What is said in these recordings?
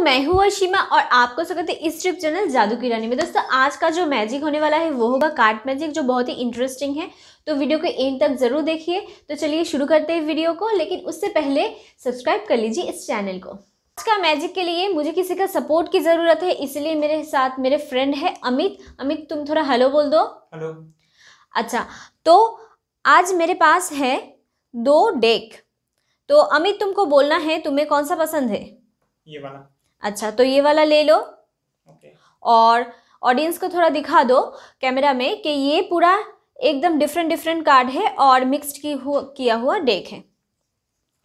मैं हूँ अर्शिमा और आपको स्वागत है इस ट्रिप चैनल जादू की रानी में दोस्तों आज का जो मैजिक होने वाला है वो होगा कार्ड मैजिक जो बहुत ही इंटरेस्टिंग है तो वीडियो को एंड तक जरूर देखिए तो चलिए शुरू करते हैं वीडियो को लेकिन उससे पहले सब्सक्राइब कर लीजिए इस चैनल को आज का मैजिक के लिए मुझे किसी का सपोर्ट की ज़रूरत है इसलिए मेरे साथ मेरे फ्रेंड है अमित अमित तुम थोड़ा हेलो बोल दो हेलो अच्छा तो आज मेरे पास है दो डेक तो अमित तुमको बोलना है तुम्हें कौन सा पसंद है ये वाला अच्छा तो ये वाला ले लो okay. और ऑडियंस को थोड़ा दिखा दो कैमरा में कि ये पूरा एकदम डिफरेंट डिफरेंट कार्ड है और मिक्स्ड की हु, किया हुआ डेक है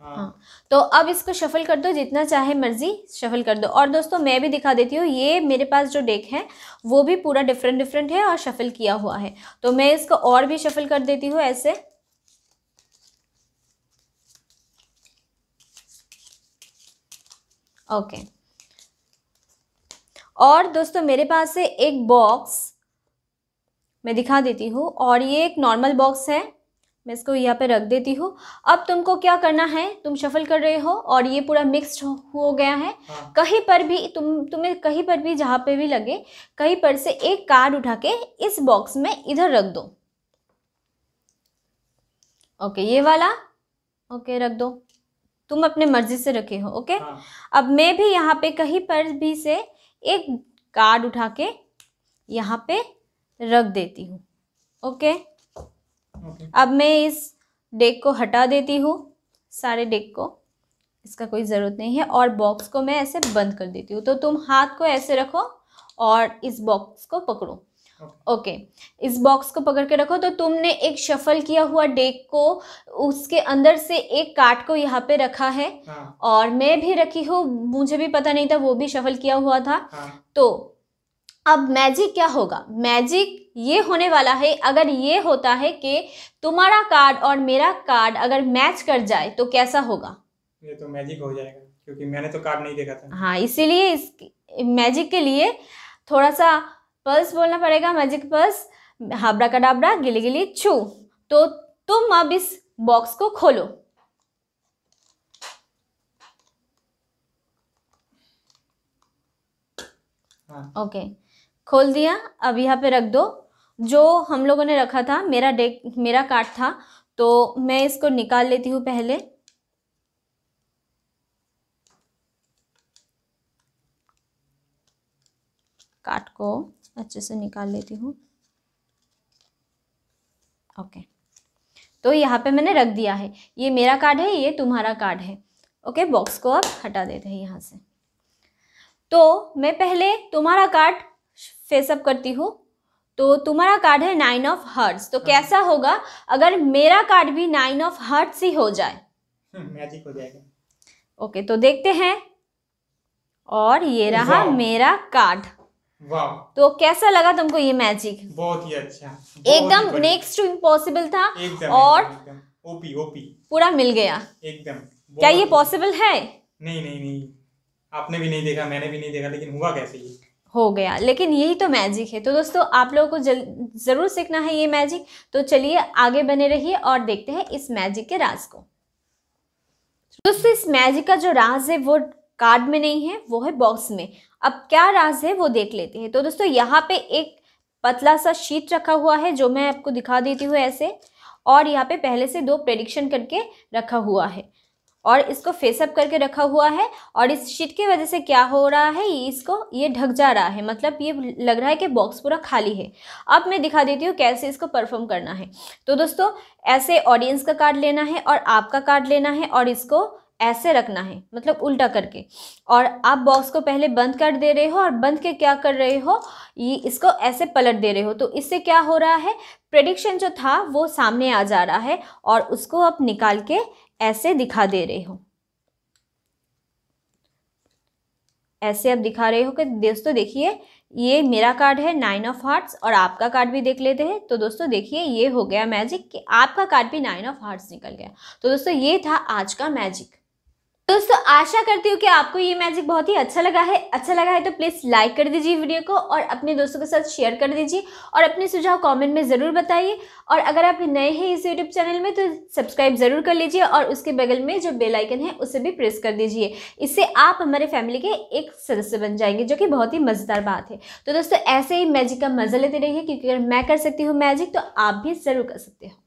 हाँ।, हाँ तो अब इसको शफल कर दो जितना चाहे मर्जी शफल कर दो और दोस्तों मैं भी दिखा देती हूँ ये मेरे पास जो डेक है वो भी पूरा डिफरेंट डिफरेंट है और शफल किया हुआ है तो मैं इसको और भी शफल कर देती हूँ ऐसे ओके okay. और दोस्तों मेरे पास से एक बॉक्स मैं दिखा देती हूँ और ये एक नॉर्मल बॉक्स है मैं इसको यहाँ पे रख देती हूँ अब तुमको क्या करना है तुम शफल कर रहे हो और ये पूरा मिक्स्ड हो, हो गया है हाँ। कहीं पर भी तुम तुम्हें कहीं पर भी जहाँ पे भी लगे कहीं पर से एक कार्ड उठा के इस बॉक्स में इधर रख दो ओके ये वाला ओके रख दो तुम अपने मर्जी से रखे हो ओके हाँ। अब मैं भी यहाँ पे कहीं पर भी से एक कार्ड उठा के यहाँ पे रख देती हूँ ओके okay? अब मैं इस डेक को हटा देती हूँ सारे डेक को इसका कोई ज़रूरत नहीं है और बॉक्स को मैं ऐसे बंद कर देती हूँ तो तुम हाथ को ऐसे रखो और इस बॉक्स को पकड़ो ओके okay. इस बॉक्स को पकड़ के रखो तो तुमने एक शफल किया हुआ डेक को उसके अंदर से एक काट को यहाँ पे रखा है हाँ. और मैं भी रखी हूँ मुझे भी पता नहीं था वो भी शफल किया हुआ था हाँ. तो अब मैजिक क्या होगा मैजिक ये होने वाला है अगर ये होता है कि तुम्हारा कार्ड और मेरा कार्ड अगर मैच कर जाए तो कैसा होगा ये तो मैजिक हो जाएगा क्योंकि मैंने तो कार्ड नहीं देखा था हाँ इसीलिए इस मैजिक के लिए थोड़ा सा पल्स बोलना पड़ेगा मैजिक पल्स हाबड़ा का डाबड़ा गिली गिली छू तो तुम अब इस बॉक्स को खोलो ओके हाँ। खोल दिया अब यहाँ पे रख दो जो हम लोगों ने रखा था मेरा डेक मेरा कार्ड था तो मैं इसको निकाल लेती हूँ पहले कार्ड को अच्छे से निकाल लेती हूँ ओके तो यहाँ पे मैंने रख दिया है ये मेरा कार्ड है ये तुम्हारा कार्ड है ओके बॉक्स को आप हटा देते हैं यहाँ से तो मैं पहले तुम्हारा कार्ड फेसअप करती हूँ तो तुम्हारा कार्ड है नाइन ऑफ हर्ट्स तो हाँ। कैसा होगा अगर मेरा कार्ड भी नाइन ऑफ हर्ट्स ही हो जाए मैजिक हो जाएगा ओके तो देखते हैं और ये रहा मेरा कार्ड तो कैसा लगा तुमको ये मैजिक बहुत ही अच्छा एकदम नेक्स्ट इम्पॉसिबल था और ओपी ओपी पूरा मिल गया एकदम क्या ये पॉसिबल है नहीं नहीं नहीं आपने भी नहीं देखा मैंने भी नहीं देखा लेकिन हुआ कैसे ये हो गया लेकिन यही तो मैजिक है तो दोस्तों आप लोगों को जल ज़रूर सीखना है ये मैजिक तो चलिए आगे बने रहिए और देखते हैं इस मैजिक के राज को दोस्तों इस मैजिक का जो राज है वो कार्ड में नहीं है वो है बॉक्स में अब क्या राज है वो देख लेते हैं तो दोस्तों यहाँ पे एक पतला सा शीट रखा हुआ है जो मैं आपको दिखा देती हूँ ऐसे और यहाँ पे पहले से दो प्रेडिक्शन करके रखा हुआ है और इसको फेसअप करके रखा हुआ है और इस शीट की वजह से क्या हो रहा है इसको ये ढक जा रहा है मतलब ये लग रहा है कि बॉक्स पूरा खाली है अब मैं दिखा देती हूँ कैसे इसको परफॉर्म करना है तो दोस्तों ऐसे ऑडियंस का कार्ड लेना है और आपका कार्ड लेना है और इसको ऐसे रखना है मतलब उल्टा करके और आप बॉक्स को पहले बंद कर दे रहे हो और बंद के क्या कर रहे हो ये इसको ऐसे पलट दे रहे हो तो इससे क्या हो रहा है प्रडिक्शन जो था वो सामने आ जा रहा है और उसको आप निकाल के ऐसे दिखा दे रहे हो ऐसे आप दिखा रहे हो कि दोस्तों देखिए ये मेरा कार्ड है नाइन ऑफ हार्ट्स और आपका कार्ड भी देख लेते हैं तो दोस्तों देखिए ये हो गया मैजिक कि आपका कार्ड भी नाइन ऑफ हार्ट्स निकल गया तो दोस्तों ये था आज का मैजिक दोस्तों आशा करती हूँ कि आपको ये मैजिक बहुत ही अच्छा लगा है अच्छा लगा है तो प्लीज़ लाइक कर दीजिए वीडियो को और अपने दोस्तों के साथ शेयर कर दीजिए और अपने सुझाव कमेंट में ज़रूर बताइए और अगर आप नए हैं इस यूट्यूब चैनल में तो सब्सक्राइब ज़रूर कर लीजिए और उसके बगल में जो बेलाइकन है उसे भी प्रेस कर दीजिए इससे आप हमारे फैमिली के एक सदस्य बन जाएंगे जो कि बहुत ही मज़ेदार बात है तो दोस्तों ऐसे ही मैजिक का मज़ा लेते रहिए क्योंकि अगर मैं कर सकती हूँ मैजिक तो आप भी ज़रूर कर सकते हो